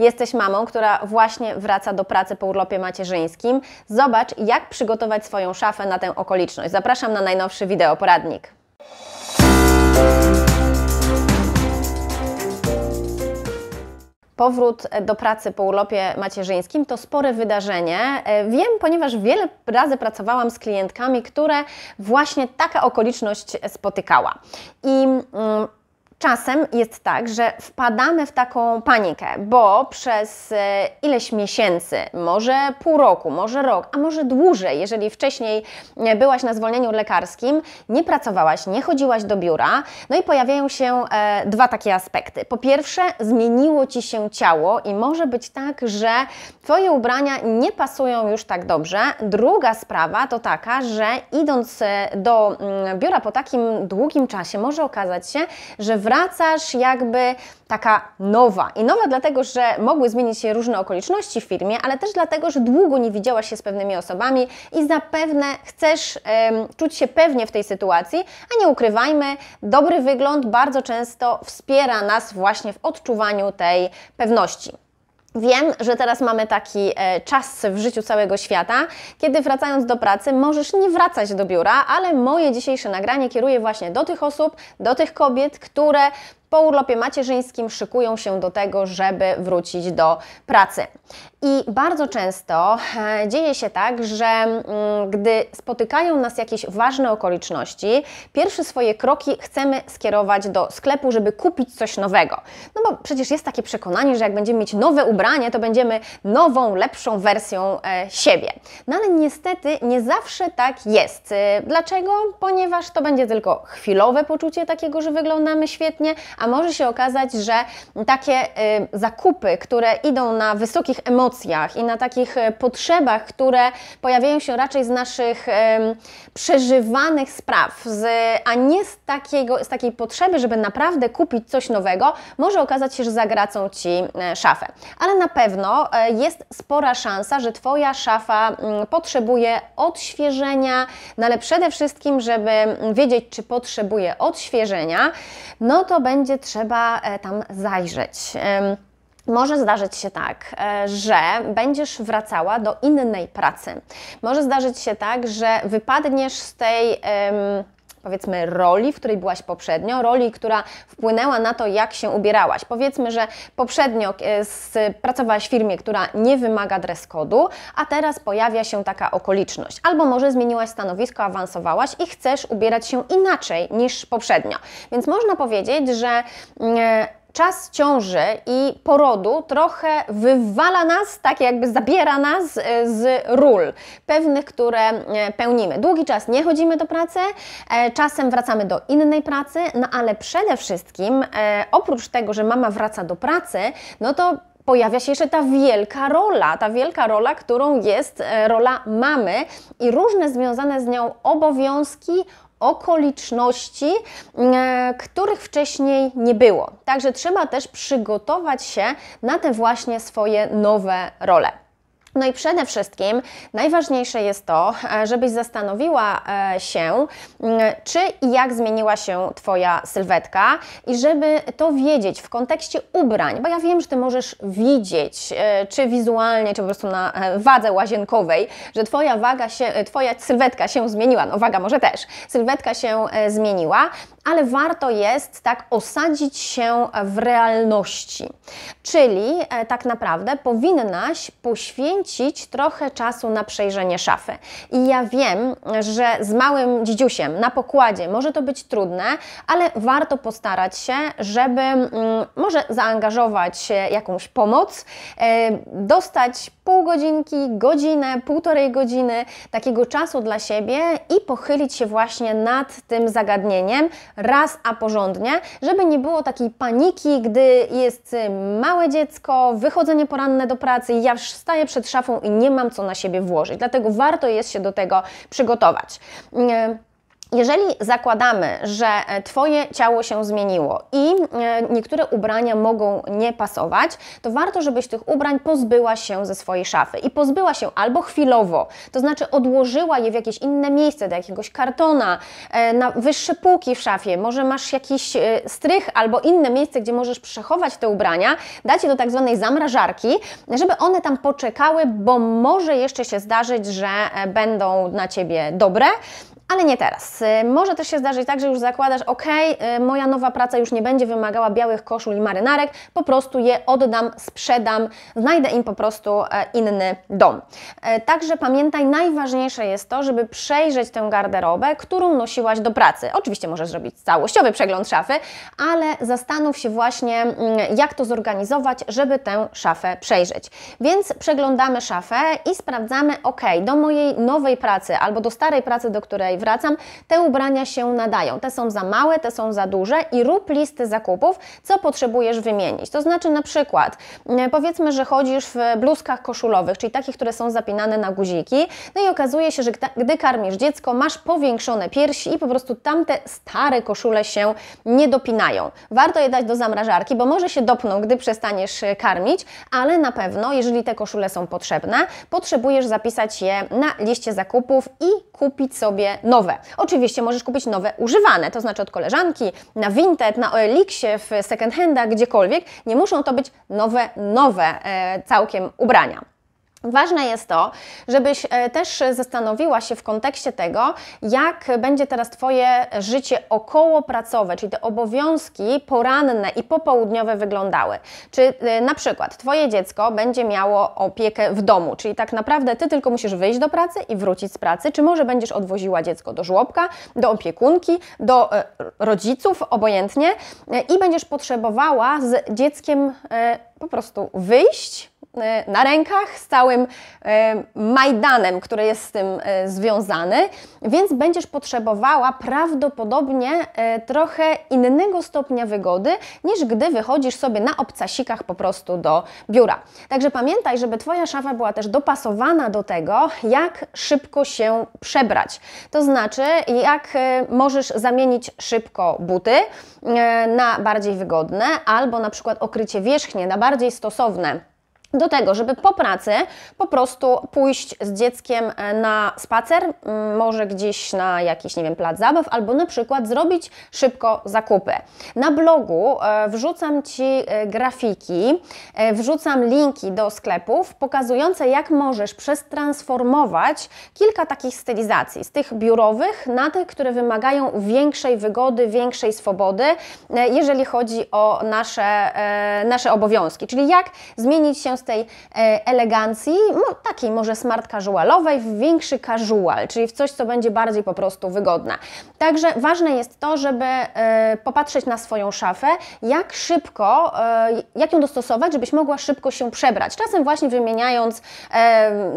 Jesteś mamą, która właśnie wraca do pracy po urlopie macierzyńskim. Zobacz, jak przygotować swoją szafę na tę okoliczność. Zapraszam na najnowszy wideoporadnik. Powrót do pracy po urlopie macierzyńskim to spore wydarzenie. E, wiem, ponieważ wiele razy pracowałam z klientkami, które właśnie taka okoliczność spotykała. I mm, czasem jest tak, że wpadamy w taką panikę, bo przez e, ileś miesięcy, może pół roku, może rok, a może dłużej, jeżeli wcześniej e, byłaś na zwolnieniu lekarskim, nie pracowałaś, nie chodziłaś do biura, no i pojawiają się e, dwa takie aspekty. Po pierwsze, zmieniło ci się ciało i może być tak, że twoje ubrania nie pasują już tak dobrze. Druga sprawa to taka, że idąc do mm, biura po takim długim czasie, może okazać się, że w wracasz jakby taka nowa. I nowa dlatego, że mogły zmienić się różne okoliczności w firmie, ale też dlatego, że długo nie widziałaś się z pewnymi osobami i zapewne chcesz um, czuć się pewnie w tej sytuacji, a nie ukrywajmy, dobry wygląd bardzo często wspiera nas właśnie w odczuwaniu tej pewności. Wiem, że teraz mamy taki e, czas w życiu całego świata, kiedy wracając do pracy możesz nie wracać do biura, ale moje dzisiejsze nagranie kieruje właśnie do tych osób, do tych kobiet, które po urlopie macierzyńskim szykują się do tego, żeby wrócić do pracy. I bardzo często e, dzieje się tak, że mm, gdy spotykają nas jakieś ważne okoliczności, pierwsze swoje kroki chcemy skierować do sklepu, żeby kupić coś nowego. No bo przecież jest takie przekonanie, że jak będziemy mieć nowe ubranie, to będziemy nową, lepszą wersją e, siebie. No ale niestety nie zawsze tak jest. E, dlaczego? Ponieważ to będzie tylko chwilowe poczucie takiego, że wyglądamy świetnie, a może się okazać, że takie y, zakupy, które idą na wysokich emocjach i na takich y, potrzebach, które pojawiają się raczej z naszych przeżywanych spraw, a nie z, takiego, z takiej potrzeby, żeby naprawdę kupić coś nowego, może okazać się, że zagracą Ci y, szafę. Ale na pewno jest spora szansa, że Twoja szafa mm, potrzebuje odświeżenia, no ale przede wszystkim, żeby mm, wiedzieć, czy potrzebuje odświeżenia, no to będzie będzie trzeba e, tam zajrzeć. Może zdarzyć się tak, e, że będziesz wracała do innej pracy. Może zdarzyć się tak, że wypadniesz z tej powiedzmy roli, w której byłaś poprzednio, roli, która wpłynęła na to, jak się ubierałaś. Powiedzmy, że poprzednio e, pracowałaś w firmie, która nie wymaga dress code'u, a teraz pojawia się taka okoliczność. Albo może zmieniłaś stanowisko, awansowałaś i chcesz ubierać się inaczej niż poprzednio. Więc można powiedzieć, że mm, e, czas ciąży i porodu trochę wywala nas, tak jakby zabiera nas e, z ról pewnych, które e, pełnimy. Długi czas nie chodzimy do pracy, e, czasem wracamy do innej pracy, no ale przede wszystkim oprócz tego, że mama wraca do pracy, no to pojawia się jeszcze ta wielka rola, ta wielka rola, którą jest rola mamy i różne związane z nią obowiązki, okoliczności, e, których wcześniej nie było. Także trzeba też przygotować się na te właśnie swoje nowe role. No i przede wszystkim najważniejsze jest to, e, żebyś zastanowiła e, się, mm, czy i jak zmieniła się Twoja sylwetka i żeby to wiedzieć w kontekście ubrań, bo ja wiem, że Ty możesz widzieć, e, czy wizualnie, czy po prostu na wadze łazienkowej, że Twoja waga się, Twoja sylwetka się zmieniła, no waga może też, sylwetka się zmieniła, ale warto jest tak osadzić się w realności. Czyli e, tak naprawdę powinnaś poświęcić trochę czasu na przejrzenie szafy. I ja wiem, że z małym dzidziusiem na pokładzie może to być trudne, ale warto postarać się, żeby mm, może zaangażować jakąś pomoc, e, dostać pół godzinki, godzinę, półtorej godziny takiego czasu dla siebie i pochylić się właśnie nad tym zagadnieniem, raz, a porządnie, żeby nie było takiej paniki, gdy jest y, małe dziecko, wychodzenie poranne do pracy, ja staję przed szafą i nie mam co na siebie włożyć. Dlatego warto jest się do tego przygotować. Y, jeżeli zakładamy, że e, Twoje ciało się zmieniło i e, niektóre ubrania mogą nie pasować, to warto, żebyś tych ubrań pozbyła się ze swojej szafy. I pozbyła się albo chwilowo, to znaczy odłożyła je w jakieś inne miejsce, do jakiegoś kartona, e, na wyższe półki w szafie, może masz jakiś strych albo inne miejsce, gdzie możesz przechować te ubrania, dać je do tak zwanej zamrażarki, żeby one tam poczekały, bo może jeszcze się zdarzyć, że będą na Ciebie dobre, ale nie teraz. Y, może też się zdarzyć tak, że już zakładasz, ok, moja nowa praca już nie będzie wymagała białych koszul i marynarek, po prostu je oddam, sprzedam, znajdę im po prostu e, inny dom. E, także pamiętaj, najważniejsze jest to, żeby przejrzeć tę garderobę, którą nosiłaś do pracy. Oczywiście możesz zrobić całościowy przegląd szafy, ale zastanów się właśnie, mm, jak to zorganizować, żeby tę szafę przejrzeć. Więc przeglądamy szafę i sprawdzamy, ok, do mojej nowej pracy albo do starej pracy, do której wracam, te ubrania się nadają. Te są za małe, te są za duże i rób listy zakupów, co potrzebujesz wymienić. To znaczy na przykład, mm, powiedzmy, że chodzisz w bluzkach koszulowych, czyli takich, które są zapinane na guziki, no i okazuje się, że gdy karmisz dziecko, masz powiększone piersi i po prostu tamte stare koszule się nie dopinają. Warto je dać do zamrażarki, bo może się dopną, gdy przestaniesz e, karmić, ale na pewno, jeżeli te koszule są potrzebne, potrzebujesz zapisać je na liście zakupów i kupić sobie nowe. Oczywiście możesz kupić nowe używane, to znaczy od koleżanki, na Vinted, na Oeliksie, w second gdziekolwiek. Nie muszą to być nowe, nowe e, całkiem ubrania. Ważne jest to, żebyś e, też zastanowiła się w kontekście tego, jak będzie teraz Twoje życie okołopracowe, czyli te obowiązki poranne i popołudniowe wyglądały. Czy e, na przykład Twoje dziecko będzie miało opiekę w domu, czyli tak naprawdę Ty tylko musisz wyjść do pracy i wrócić z pracy, czy może będziesz odwoziła dziecko do żłobka, do opiekunki, do e, rodziców, obojętnie, i będziesz potrzebowała z dzieckiem po prostu wyjść, E, na rękach, z całym e, majdanem, który jest z tym e, związany, więc będziesz potrzebowała prawdopodobnie trochę innego stopnia wygody, niż gdy wychodzisz sobie na obcasikach po prostu do biura. Także pamiętaj, żeby Twoja szafa była też dopasowana do tego, jak szybko się przebrać. To znaczy, jak możesz zamienić szybko buty na bardziej wygodne, albo na przykład okrycie wierzchnie na bardziej stosowne do tego, żeby po pracy po prostu pójść z dzieckiem e, na spacer, może gdzieś na jakiś, nie wiem, plac zabaw, albo na przykład zrobić szybko zakupy. Na blogu e, wrzucam Ci e, grafiki, wrzucam linki do sklepów pokazujące, jak możesz przestransformować kilka takich stylizacji, z tych biurowych na te, które wymagają większej wygody, większej swobody, jeżeli chodzi o nasze, nasze obowiązki, czyli jak zmienić się prostej e, elegancji, no, takiej może smart casualowej, w większy casual, czyli w coś, co będzie bardziej po prostu wygodne. Także ważne jest to, żeby e, popatrzeć na swoją szafę, jak szybko, e, jak ją dostosować, żebyś mogła szybko się przebrać. Czasem właśnie wymieniając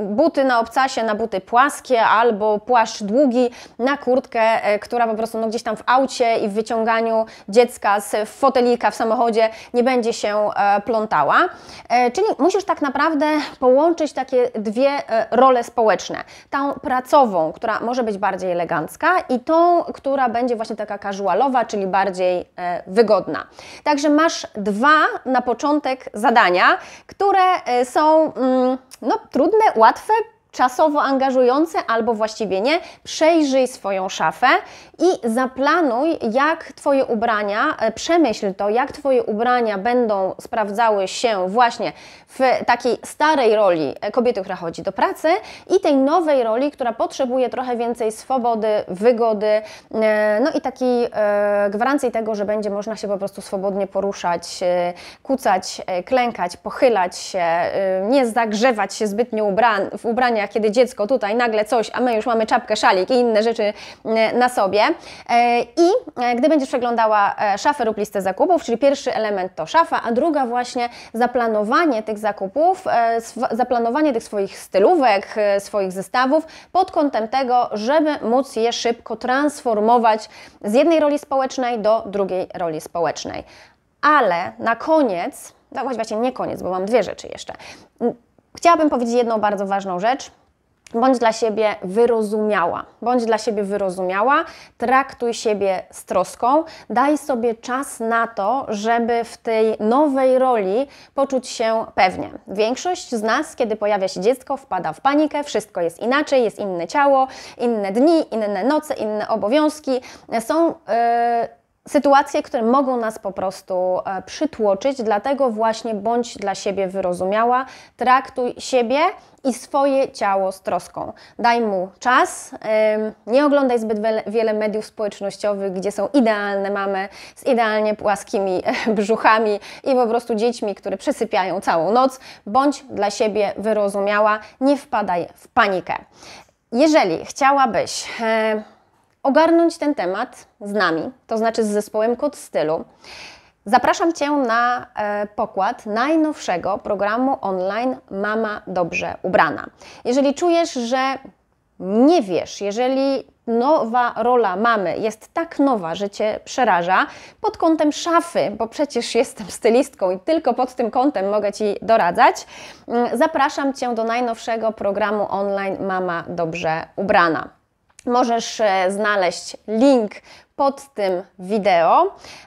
buty na obcasie na buty płaskie albo płaszcz długi na kurtkę, która po prostu no, gdzieś tam w aucie i w wyciąganiu dziecka z fotelika w samochodzie nie będzie się plątała. Czyli musisz tak naprawdę połączyć takie dwie e, role społeczne. Tą pracową, która może być bardziej elegancka i tą, która będzie właśnie taka casualowa, czyli bardziej e, wygodna. Także masz dwa na początek zadania, które e, są mm, no, trudne, łatwe, czasowo angażujące albo właściwie nie, przejrzyj swoją szafę i zaplanuj, jak Twoje ubrania, e, przemyśl to, jak Twoje ubrania będą sprawdzały się właśnie w takiej starej roli e, kobiety, która chodzi do pracy i tej nowej roli, która potrzebuje trochę więcej swobody, wygody, e, no i takiej gwarancji tego, że będzie można się po prostu swobodnie poruszać, kucać, klękać, pochylać się, nie zagrzewać się zbytnio w ubraniach, nagraniach, kiedy dziecko tutaj nagle coś, a my już mamy czapkę, szalik i inne rzeczy e, na sobie. E, I e, gdy będziesz przeglądała szafę lub listę zakupów, czyli pierwszy element to szafa, a druga właśnie zaplanowanie tych zakupów, zaplanowanie tych swoich stylówek, swoich zestawów pod kątem tego, żeby móc je szybko transformować z jednej roli społecznej do drugiej roli społecznej. Ale na koniec, no właśnie nie koniec, bo mam dwie rzeczy jeszcze Chciałabym powiedzieć jedną bardzo ważną rzecz. Bądź dla siebie wyrozumiała. Bądź dla siebie wyrozumiała, traktuj siebie z troską, daj sobie czas na to, żeby w tej nowej roli poczuć się pewnie. Większość z nas, kiedy pojawia się dziecko, wpada w panikę, wszystko jest inaczej, jest inne ciało, inne dni, inne noce, inne obowiązki. Są. Yy, sytuacje, które mogą nas po prostu e, przytłoczyć, dlatego właśnie bądź dla siebie wyrozumiała, traktuj siebie i swoje ciało z troską. Daj mu czas, nie oglądaj zbyt wiele mediów społecznościowych, gdzie są idealne mamy z idealnie płaskimi e, brzuchami i po prostu dziećmi, które przesypiają całą noc. Bądź dla siebie wyrozumiała, nie wpadaj w panikę. Jeżeli chciałabyś e, ogarnąć ten temat z nami, to znaczy z zespołem Kod Stylu, zapraszam Cię na e, pokład najnowszego programu online Mama Dobrze Ubrana. Jeżeli czujesz, że nie wiesz, jeżeli nowa rola mamy jest tak nowa, że Cię przeraża, pod kątem szafy, bo przecież jestem stylistką i tylko pod tym kątem mogę Ci doradzać, mm, zapraszam Cię do najnowszego programu online Mama Dobrze Ubrana możesz e, znaleźć link pod tym wideo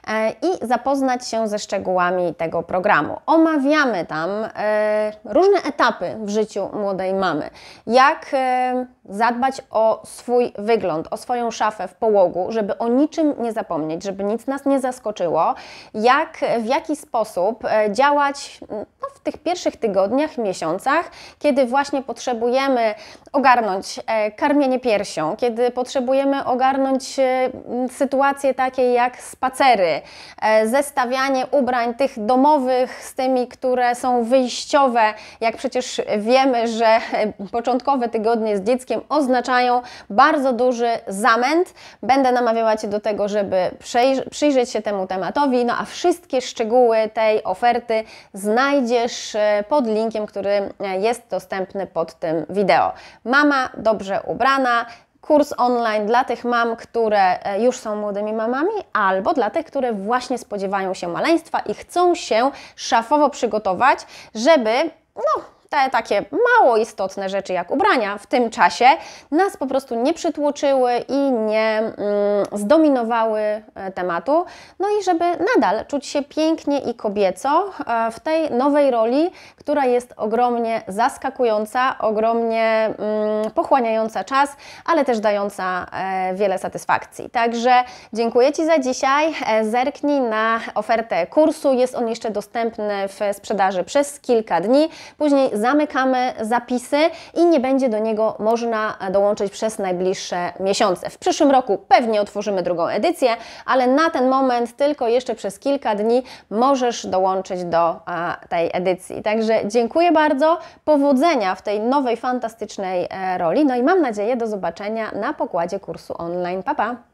e, i zapoznać się ze szczegółami tego programu. Omawiamy tam e, różne etapy w życiu młodej mamy. Jak e, zadbać o swój wygląd, o swoją szafę w połogu, żeby o niczym nie zapomnieć, żeby nic nas nie zaskoczyło. Jak, w jaki sposób działać no, w tych pierwszych tygodniach, miesiącach, kiedy właśnie potrzebujemy ogarnąć karmienie piersią, kiedy potrzebujemy ogarnąć sytuacje takie jak spacery, e, zestawianie ubrań tych domowych z tymi, które są wyjściowe, jak przecież wiemy, że początkowe tygodnie z dzieckiem oznaczają bardzo duży zamęt. Będę namawiała Cię do tego, żeby przyjrzeć się temu tematowi, no a wszystkie szczegóły tej oferty znajdziesz e, pod linkiem, który e, jest dostępny pod tym wideo. Mama dobrze ubrana, kurs online dla tych mam, które e, już są młodymi mamami, albo dla tych, które właśnie spodziewają się maleństwa i chcą się szafowo przygotować, żeby no, te takie mało istotne rzeczy jak ubrania w tym czasie nas po prostu nie przytłoczyły i nie mm, zdominowały e, tematu. No i żeby nadal czuć się pięknie i kobieco e, w tej nowej roli, która jest ogromnie zaskakująca, ogromnie mm, pochłaniająca czas, ale też dająca e, wiele satysfakcji. Także dziękuję Ci za dzisiaj. E, zerknij na ofertę kursu. Jest on jeszcze dostępny w sprzedaży przez kilka dni. Później zamykamy zapisy i nie będzie do niego można dołączyć przez najbliższe miesiące. W przyszłym roku pewnie otworzymy drugą edycję, ale na ten moment tylko jeszcze przez kilka dni możesz dołączyć do tej edycji. Także dziękuję bardzo, powodzenia w tej nowej, fantastycznej e, roli, no i mam nadzieję do zobaczenia na pokładzie kursu online. Pa, pa!